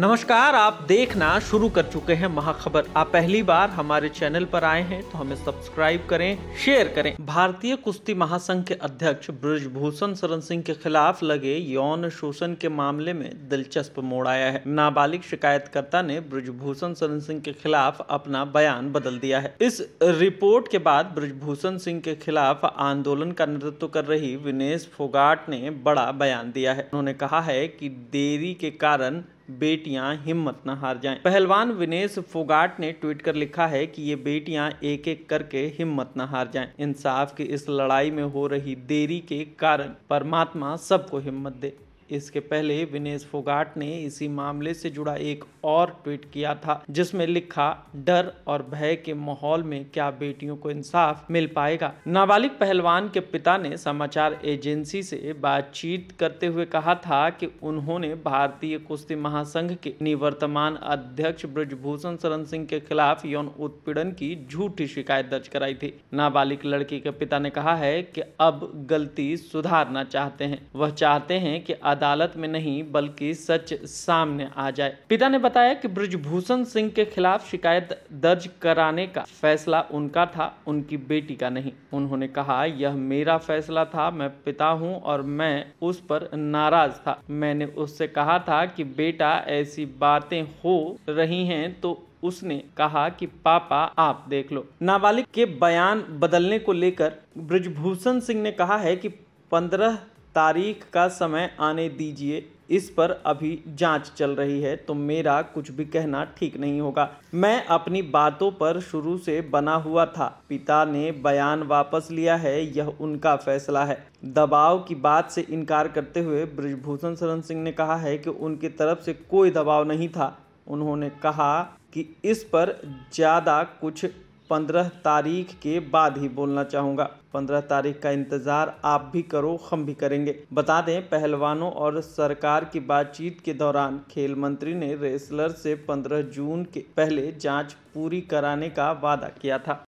नमस्कार आप देखना शुरू कर चुके हैं महाखबर आप पहली बार हमारे चैनल पर आए हैं तो हमें सब्सक्राइब करें शेयर करें भारतीय कुश्ती महासंघ के अध्यक्ष ब्रजभूषण शरण सिंह के खिलाफ लगे यौन शोषण के मामले में दिलचस्प मोड़ आया है नाबालिग शिकायतकर्ता ने ब्रजभूषण शरण सिंह के खिलाफ अपना बयान बदल दिया है इस रिपोर्ट के बाद ब्रजभूषण सिंह के खिलाफ आंदोलन का नेतृत्व कर रही विनेश फोगाट ने बड़ा बयान दिया है उन्होंने कहा है की देरी के कारण बेटियां हिम्मत न हार जाएं पहलवान विनेश फोगाट ने ट्वीट कर लिखा है कि ये बेटियां एक एक करके हिम्मत न हार जाएं इंसाफ की इस लड़ाई में हो रही देरी के कारण परमात्मा सबको हिम्मत दे इसके पहले विनेश फोगाट ने इसी मामले से जुड़ा एक और ट्वीट किया था जिसमें लिखा डर और भय के माहौल में क्या बेटियों को इंसाफ मिल पाएगा नाबालिग पहलवान के पिता ने समाचार एजेंसी से बातचीत करते हुए कहा था कि उन्होंने भारतीय कुश्ती महासंघ के निवर्तमान अध्यक्ष ब्रजभूषण शरण सिंह के खिलाफ यौन उत्पीड़न की झूठी शिकायत दर्ज कराई थी नाबालिग लड़की के पिता ने कहा है की अब गलती सुधारना चाहते है वह चाहते है की अदालत में नहीं बल्कि सच सामने आ जाए पिता ने बताया कि ब्रजभूषण सिंह के खिलाफ शिकायत दर्ज कराने का फैसला उनका था उनकी बेटी का नहीं उन्होंने कहा यह मेरा फैसला था मैं पिता हूँ और मैं उस पर नाराज था मैंने उससे कहा था कि बेटा ऐसी बातें हो रही हैं तो उसने कहा कि पापा आप देख लो नाबालिग के बयान बदलने को लेकर ब्रजभूषण सिंह ने कहा है कि पंद्रह तारीख का समय आने दीजिए इस पर अभी जांच चल रही है तो मेरा कुछ भी कहना ठीक नहीं होगा मैं अपनी बातों पर शुरू से बना हुआ था पिता ने बयान वापस लिया है यह उनका फैसला है दबाव की बात से इनकार करते हुए ब्रजभूषण शरण सिंह ने कहा है कि उनकी तरफ से कोई दबाव नहीं था उन्होंने कहा कि इस पर ज़्यादा कुछ पंद्रह तारीख के बाद ही बोलना चाहूँगा पंद्रह तारीख का इंतज़ार आप भी करो हम भी करेंगे बता दें पहलवानों और सरकार की बातचीत के दौरान खेल मंत्री ने रेसलर से पंद्रह जून के पहले जांच पूरी कराने का वादा किया था